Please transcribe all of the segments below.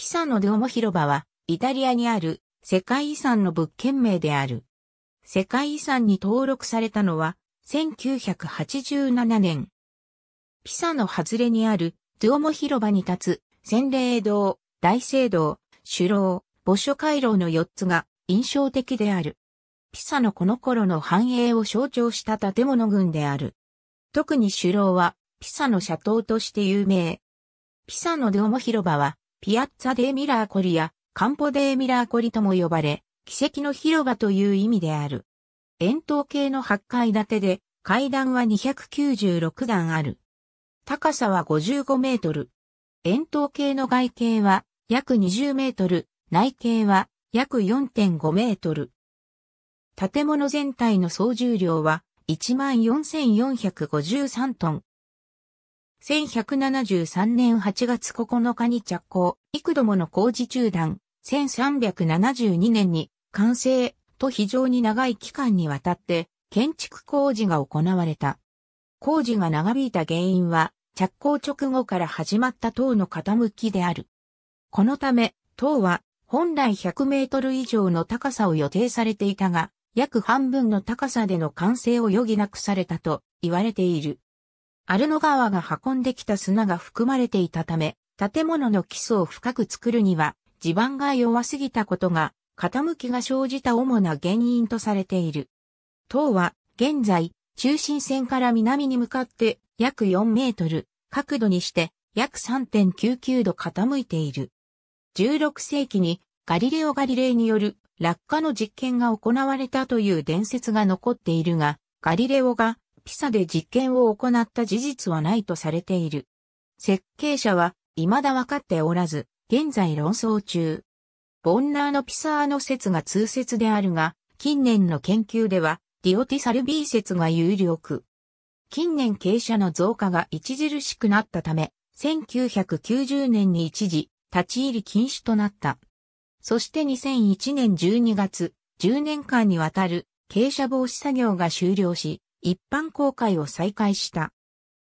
ピサのデオモ広場は、イタリアにある世界遺産の物件名である。世界遺産に登録されたのは、1987年。ピサの外れにあるデオモ広場に立つ洗礼堂、大聖堂、首楼、墓所回廊の4つが印象的である。ピサのこの頃の繁栄を象徴した建物群である。特に首楼はピサの斜塔として有名。ピサのデオモ広場はピアッツァ・デ・ミラーコリや、カンポ・デ・ミラーコリとも呼ばれ、奇跡の広場という意味である。円筒形の8階建てで、階段は296段ある。高さは55メートル。円筒形の外径は約20メートル、内径は約4.5メートル。建物全体の総重量は14,453トン。1173年8月9日に着工、幾度もの工事中断、1372年に完成と非常に長い期間にわたって建築工事が行われた。工事が長引いた原因は着工直後から始まった塔の傾きである。このため塔は本来100メートル以上の高さを予定されていたが、約半分の高さでの完成を余儀なくされたと言われている。アルノ川が運んできた砂が含まれていたため、建物の基礎を深く作るには、地盤が弱すぎたことが、傾きが生じた主な原因とされている。塔は、現在、中心線から南に向かって約4メートル、角度にして約3.99度傾いている。16世紀にガリレオ・ガリレイによる落下の実験が行われたという伝説が残っているが、ガリレオがピサで実験を行った事実はないとされている。設計者は未だ分かっておらず、現在論争中。ボンナーのピサーの説が通説であるが、近年の研究では、ディオティサルビー説が有力。近年傾斜の増加が著しくなったため、1990年に一時、立ち入り禁止となった。そして2001年12月、10年間にわたる傾斜防止作業が終了し、一般公開を再開した。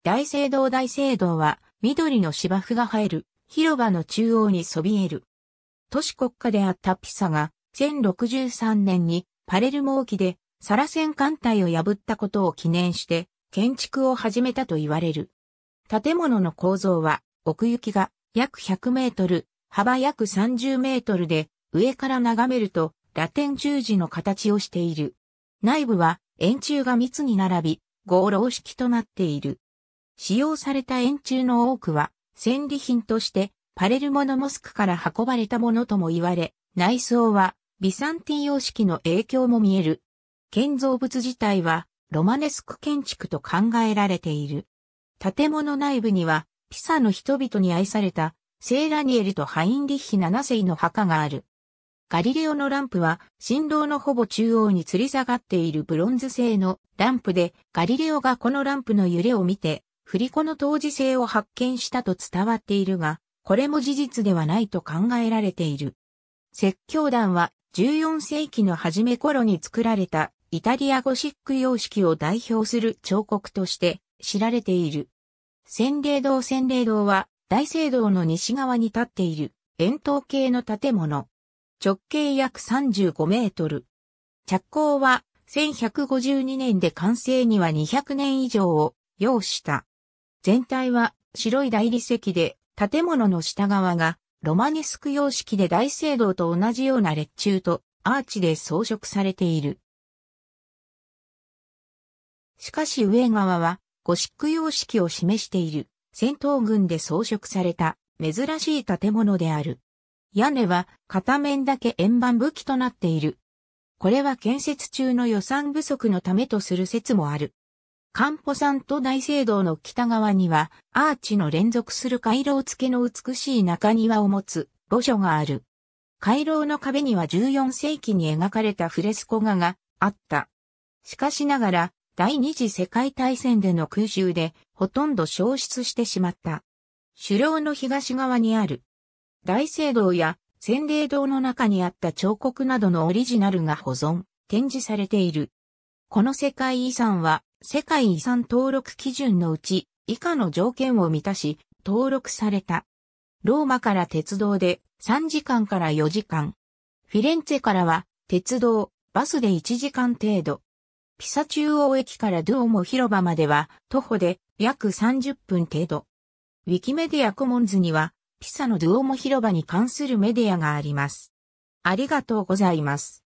大聖堂大聖堂は緑の芝生が生える広場の中央にそびえる。都市国家であったピサが1063年にパレルモ沖でサラセン艦隊を破ったことを記念して建築を始めたと言われる。建物の構造は奥行きが約100メートル、幅約30メートルで上から眺めるとラテン十字の形をしている。内部は円柱が密に並び、合楼式となっている。使用された円柱の多くは、戦利品として、パレルモのモスクから運ばれたものとも言われ、内装は、ビサンティン様式の影響も見える。建造物自体は、ロマネスク建築と考えられている。建物内部には、ピサの人々に愛された、セーラニエルとハインリッヒ7世の墓がある。ガリレオのランプは、振動のほぼ中央に吊り下がっているブロンズ製のランプで、ガリレオがこのランプの揺れを見て、振り子の当時性を発見したと伝わっているが、これも事実ではないと考えられている。説教団は14世紀の初め頃に作られたイタリアゴシック様式を代表する彫刻として知られている。洗礼堂洗礼堂は大聖堂の西側に立っている円筒形の建物。直径約35メートル。着工は1152年で完成には200年以上を要した。全体は白い大理石で建物の下側がロマネスク様式で大聖堂と同じような列柱とアーチで装飾されている。しかし上側はゴシック様式を示している戦闘群で装飾された珍しい建物である。屋根は片面だけ円盤武器となっている。これは建設中の予算不足のためとする説もある。カンポんと大聖堂の北側には、アーチの連続する回廊付けの美しい中庭を持つ墓所がある。回廊の壁には14世紀に描かれたフレスコ画があった。しかしながら、第二次世界大戦での空襲で、ほとんど消失してしまった。首領の東側にある、大聖堂や先霊堂の中にあった彫刻などのオリジナルが保存、展示されている。この世界遺産は、世界遺産登録基準のうち、以下の条件を満たし、登録された。ローマから鉄道で3時間から4時間。フィレンツェからは、鉄道、バスで1時間程度。ピサ中央駅からドゥオモ広場までは、徒歩で約30分程度。ウィキメディアコモンズには、ピサのドゥオモ広場に関するメディアがあります。ありがとうございます。